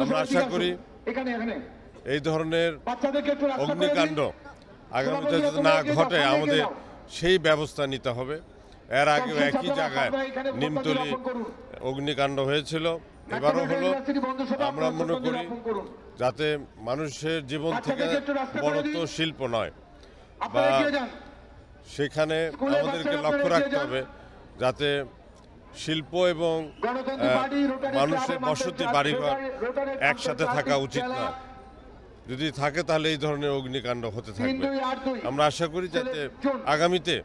আমরা আশা করি এই ধরনের অগ্নিকাণ্ড আগামীতে যদি না ঘটে আমাদের সেই ব্যবস্থা নিতে হবে এর আগে একই জায়গায় নিমতলি অগ্নিকাণ্ড হয়েছিল এবারও হলো আমরা মনে করি যাতে মানুষের জীবন থেকে বড় তো শিল্প নয় বা সেখানে আমাদেরকে লক্ষ্য রাখতে হবে যাতে শিল্প এবং মানুষের বসতি বাড়িঘর একসাথে থাকা উচিত না যদি থাকে তাহলে এই ধরনের অগ্নিকাণ্ড হতে থাকবে আমরা আশা করি যাতে আগামীতে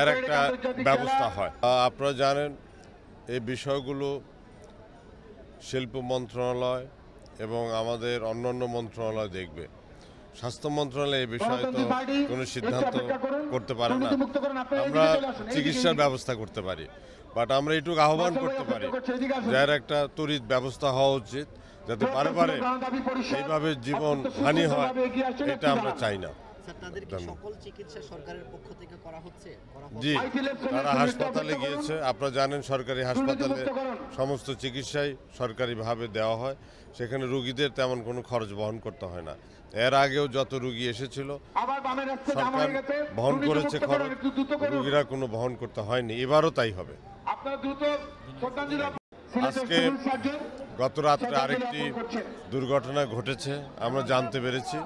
এর একটা ব্যবস্থা হয় আপনারা জানেন এই বিষয়গুলো শিল্প মন্ত্রণালয় এবং আমাদের অন্যান্য মন্ত্রণালয় দেখবে স্বাস্থ্য মন্ত্রণালয় এই বিষয়ে তো কোনো সিদ্ধান্ত করতে পারে না আমরা চিকিৎসার ব্যবস্থা করতে পারি বাট আমরা এটুকু আহ্বান করতে পারি যার একটা তড়িৎ ব্যবস্থা হওয়া উচিত যাতে পারে পারে এইভাবে জীবন হানি হয় এটা আমরা চাই না জি তারা হাসপাতালে গিয়েছে আপনারা জানেন সরকারি হাসপাতালে সমস্ত চিকিৎসাই সরকারিভাবে দেওয়া হয় সেখানে রুগীদের তেমন কোনো খরচ বহন করতে হয় না এর আগেও যত রুগী এসেছিল সরকার বহন করেছে খরচ রুগীরা কোনো বহন করতে হয়নি এবারও তাই হবে আপনারা দ্রুত আজকে গত রাত্রে আরেকটি দুর্ঘটনা ঘটেছে আমরা জানতে পেরেছি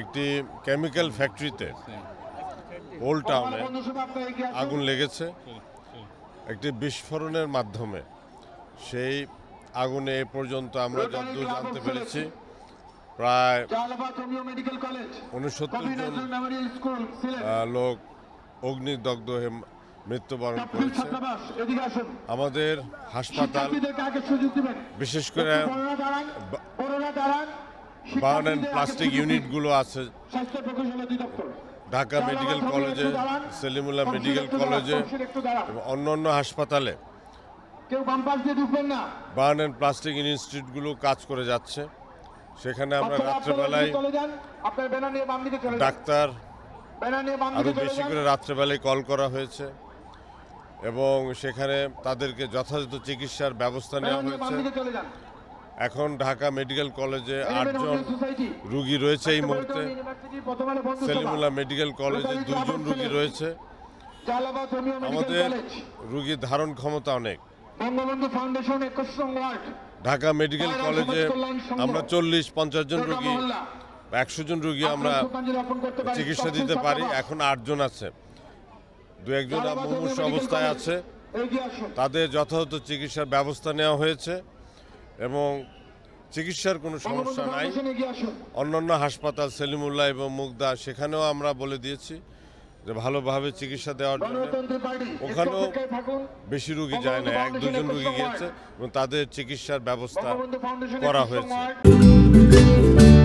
একটি কেমিক্যাল ফ্যাক্টরিতে ওল্ড টাউনে আগুন লেগেছে একটি বিস্ফোরণের মাধ্যমে সেই আগুনে এ পর্যন্ত আমরা যতদূর জানতে পেরেছি প্রায় উনসত্তর জন লোক অগ্নিদগ্ধ হয়ে মৃত্যুবরণ করেছে আমাদের হাসপাতাল বিশেষ করে বার্ন অ্যান্ড প্লাস্টিক ইউনিটগুলো আছে ঢাকা মেডিকেল কলেজে সেলিমুল্লাহ মেডিকেল কলেজে এবং অন্য অন্য হাসপাতালে বার্ন অ্যান্ড প্লাস্টিক ইনস্টিটিউটগুলো কাজ করে যাচ্ছে সেখানে আমরা রাত্রেবেলায় ডাক্তার আরও বেশি করে রাত্রেবেলায় কল করা হয়েছে এবং সেখানে তাদেরকে যথাযথ চিকিৎসার ব্যবস্থা নেওয়া হয়েছে এখন ঢাকা মেডিকেল কলেজে আটজন রুগী রয়েছে এই মুহূর্তে সেলিমুল্লাহ মেডিকেল কলেজে দুজন রুগী রয়েছে আমাদের রুগীর ধারণ ক্ষমতা অনেক ঢাকা মেডিকেল কলেজে আমরা চল্লিশ পঞ্চাশ জন রুগী একশো জন রুগী আমরা চিকিৎসা দিতে পারি এখন আটজন আছে দু একজন মুমূর্ষ অবস্থায় আছে তাদের যথাযথ চিকিৎসার ব্যবস্থা নেওয়া হয়েছে এবং চিকিৎসার কোনো সমস্যা নাই অন্যান্য হাসপাতাল সেলিমুল্লাহ এবং মুগদা সেখানেও আমরা বলে দিয়েছি যে ভালোভাবে চিকিৎসা দেওয়ার জন্য ওখানেও বেশি রুগী যায় না এক দুজন রুগী গিয়েছে এবং তাদের চিকিৎসার ব্যবস্থা করা হয়েছে